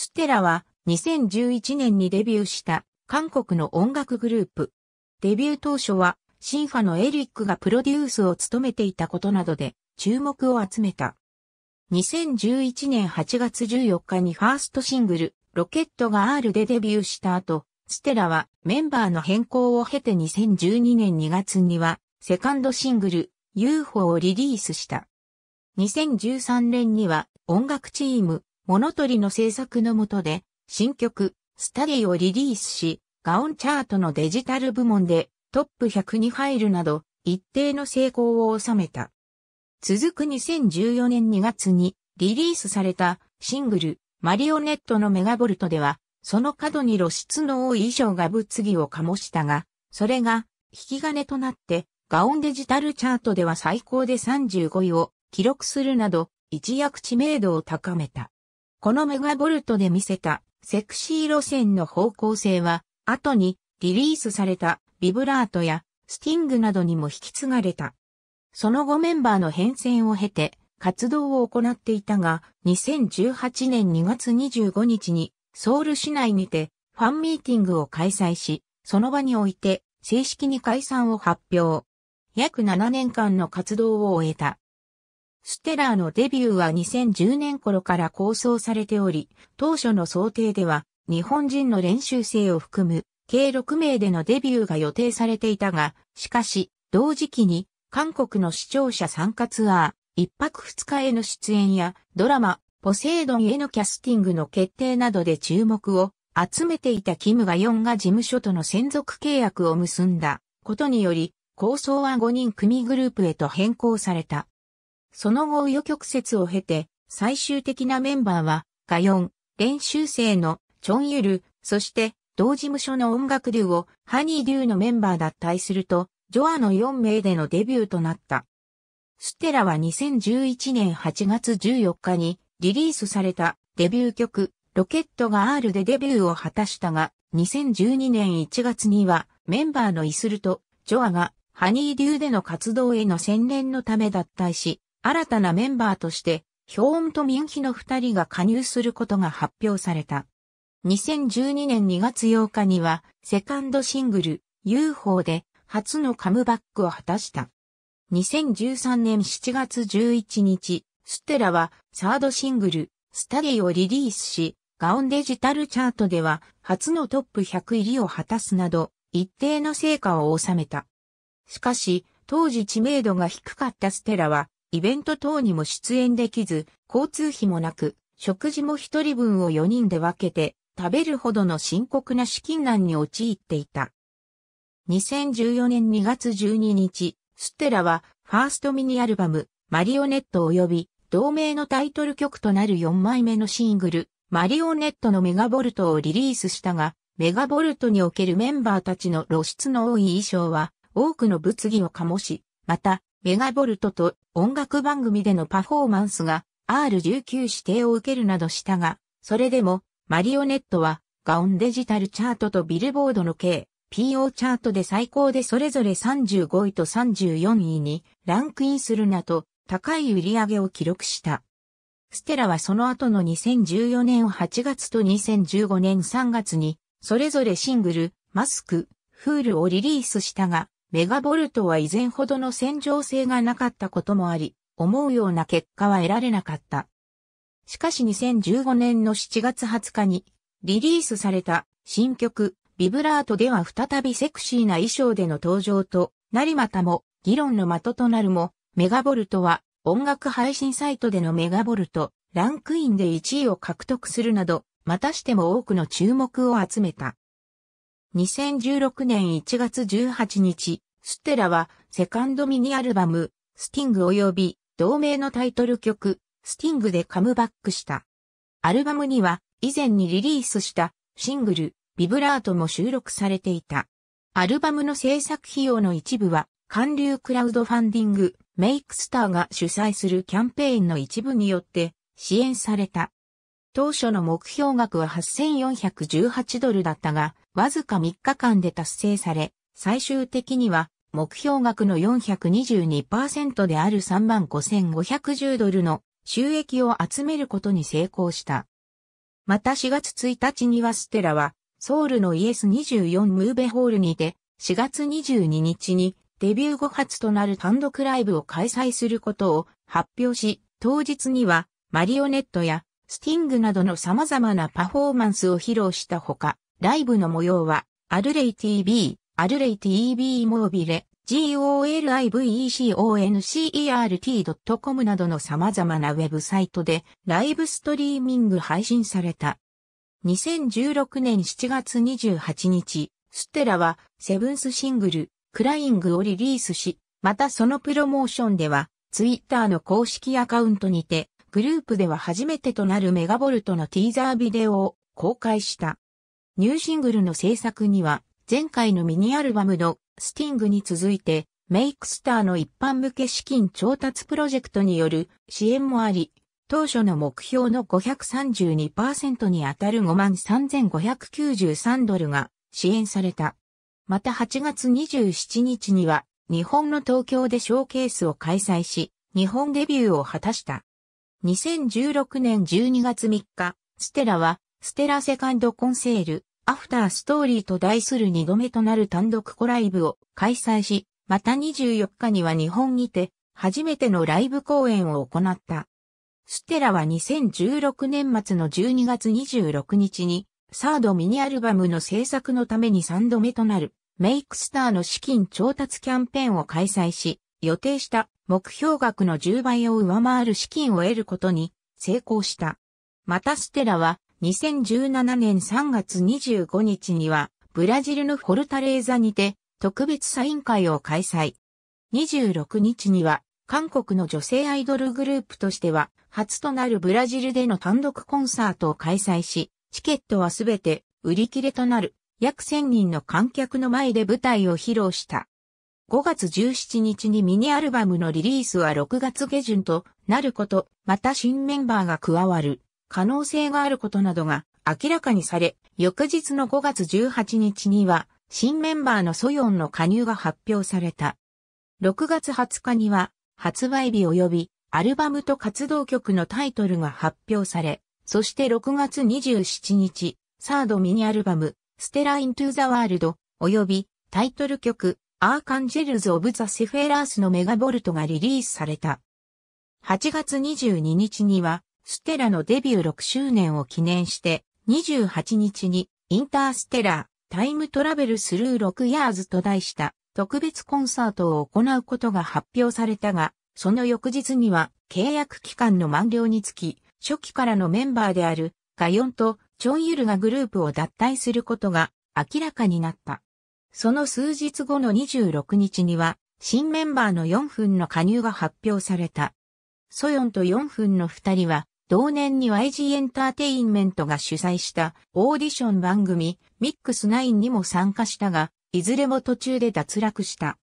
ステラは2011年にデビューした韓国の音楽グループ。デビュー当初はシンファのエリックがプロデュースを務めていたことなどで注目を集めた。2011年8月14日にファーストシングル、ロケットが R でデビューした後、ステラはメンバーの変更を経て2012年2月にはセカンドシングル UFO をリリースした。2013年には音楽チーム物取りの制作の下で、新曲、スタディをリリースし、ガオンチャートのデジタル部門でトップ100に入るなど、一定の成功を収めた。続く2014年2月にリリースされたシングル、マリオネットのメガボルトでは、その角に露出の多い衣装が物議を醸したが、それが引き金となって、ガオンデジタルチャートでは最高で35位を記録するなど、一躍知名度を高めた。このメガボルトで見せたセクシー路線の方向性は、後にリリースされたビブラートやスティングなどにも引き継がれた。その後メンバーの変遷を経て活動を行っていたが、2018年2月25日にソウル市内にてファンミーティングを開催し、その場において正式に解散を発表。約7年間の活動を終えたステラーのデビューは2010年頃から構想されており、当初の想定では、日本人の練習生を含む、計6名でのデビューが予定されていたが、しかし、同時期に、韓国の視聴者参加ツアー、1泊2日への出演や、ドラマ、ポセイドンへのキャスティングの決定などで注目を集めていたキムガヨンが事務所との専属契約を結んだことにより、構想は5人組グループへと変更された。その後紆余曲折を経て、最終的なメンバーは、ガヨン、練習生のチョンユル、そして同事務所の音楽流をハニーデューのメンバー脱退すると、ジョアの4名でのデビューとなった。ステラは2011年8月14日にリリースされたデビュー曲ロケットが R でデビューを果たしたが、2012年1月にはメンバーのイスルとジョアがハニーデューでの活動への専念のため脱退し、新たなメンバーとして、ヒョーンとミンヒの二人が加入することが発表された。2012年2月8日には、セカンドシングル、UFO で、初のカムバックを果たした。2013年7月11日、ステラは、サードシングル、スタディをリリースし、ガオンデジタルチャートでは、初のトップ100入りを果たすなど、一定の成果を収めた。しかし、当時知名度が低かったステラは、イベント等にも出演できず、交通費もなく、食事も一人分を4人で分けて食べるほどの深刻な資金難に陥っていた。2014年2月12日、ステラはファーストミニアルバム、マリオネット及び同名のタイトル曲となる4枚目のシングル、マリオネットのメガボルトをリリースしたが、メガボルトにおけるメンバーたちの露出の多い衣装は多くの物議を醸し、またメガボルトと音楽番組でのパフォーマンスが R19 指定を受けるなどしたが、それでもマリオネットはガオンデジタルチャートとビルボードの K、PO チャートで最高でそれぞれ35位と34位にランクインするなと高い売り上げを記録した。ステラはその後の2014年8月と2015年3月にそれぞれシングル、マスク、フールをリリースしたが、メガボルトは以前ほどの洗浄性がなかったこともあり、思うような結果は得られなかった。しかし2015年の7月20日にリリースされた新曲ビブラートでは再びセクシーな衣装での登場となりまたも議論の的となるもメガボルトは音楽配信サイトでのメガボルトランクインで1位を獲得するなどまたしても多くの注目を集めた。2016年1月18日、ステラはセカンドミニアルバム、スティング及び同名のタイトル曲、スティングでカムバックした。アルバムには以前にリリースしたシングル、ビブラートも収録されていた。アルバムの制作費用の一部は、韓流クラウドファンディング、メイクスターが主催するキャンペーンの一部によって支援された。当初の目標額は8418ドルだったが、わずか3日間で達成され、最終的には目標額の422%である35,510ドルの収益を集めることに成功した。また4月1日にはステラは、ソウルのイエス24ムーベホールにて、4月22日にデビュー後初となる単独ライブを開催することを発表し、当日にはマリオネットやスティングなどの様々なパフォーマンスを披露したほか、ライブの模様は、アルレイ TV、アルレイ TV モービレ、g o l i v e c o n c e r t c o m などの様々なウェブサイトでライブストリーミング配信された。2016年7月28日、ステラはセブンスシングル、クライングをリリースし、またそのプロモーションでは、ツイッターの公式アカウントにて、グループでは初めてとなるメガボルトのティーザービデオを公開した。ニューシングルの制作には、前回のミニアルバムのスティングに続いて、メイクスターの一般向け資金調達プロジェクトによる支援もあり、当初の目標の532%に当たる53,593ドルが支援された。また8月27日には日本の東京でショーケースを開催し、日本デビューを果たした。2016年12月3日、ステラはステラセカンドコンセールアフターストーリーと題する2度目となる単独コライブを開催し、また24日には日本にて、初めてのライブ公演を行った。ステラは2016年末の12月26日に、サードミニアルバムの制作のために3度目となる、メイクスターの資金調達キャンペーンを開催し、予定した目標額の10倍を上回る資金を得ることに成功した。またステラは2017年3月25日には、ブラジルのフォルタレーザにて、特別サイン会を開催。26日には、韓国の女性アイドルグループとしては、初となるブラジルでの単独コンサートを開催し、チケットはすべて売り切れとなる約1000人の観客の前で舞台を披露した。5月17日にミニアルバムのリリースは6月下旬となること、また新メンバーが加わる。可能性があることなどが明らかにされ、翌日の5月18日には、新メンバーのソヨンの加入が発表された。6月20日には、発売日及び、アルバムと活動曲のタイトルが発表され、そして6月27日、サードミニアルバム、ステライントゥザワールド、及び、タイトル曲、アーカンジェルズ・オブ・ザ・セフェラースのメガボルトがリリースされた。8月22日には、ステラのデビュー6周年を記念して28日にインターステラータイムトラベルスルー6ヤーズと題した特別コンサートを行うことが発表されたが、その翌日には契約期間の満了につき、初期からのメンバーであるガヨンとチョンユルがグループを脱退することが明らかになった。その数日後の26日には新メンバーの4分の加入が発表された。ソヨンと4分の2人は同年に YG エンターテインメントが主催したオーディション番組ミックス9にも参加したが、いずれも途中で脱落した。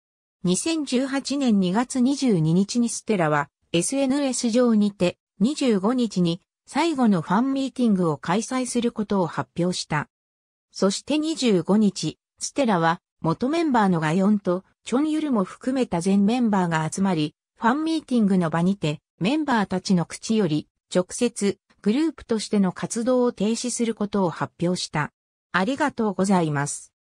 2018年2月22日にステラは SNS 上にて25日に最後のファンミーティングを開催することを発表した。そして25日、ステラは元メンバーのガヨンとチョンユルも含めた全メンバーが集まり、ファンミーティングの場にてメンバーたちの口より直接、グループとしての活動を停止することを発表した。ありがとうございます。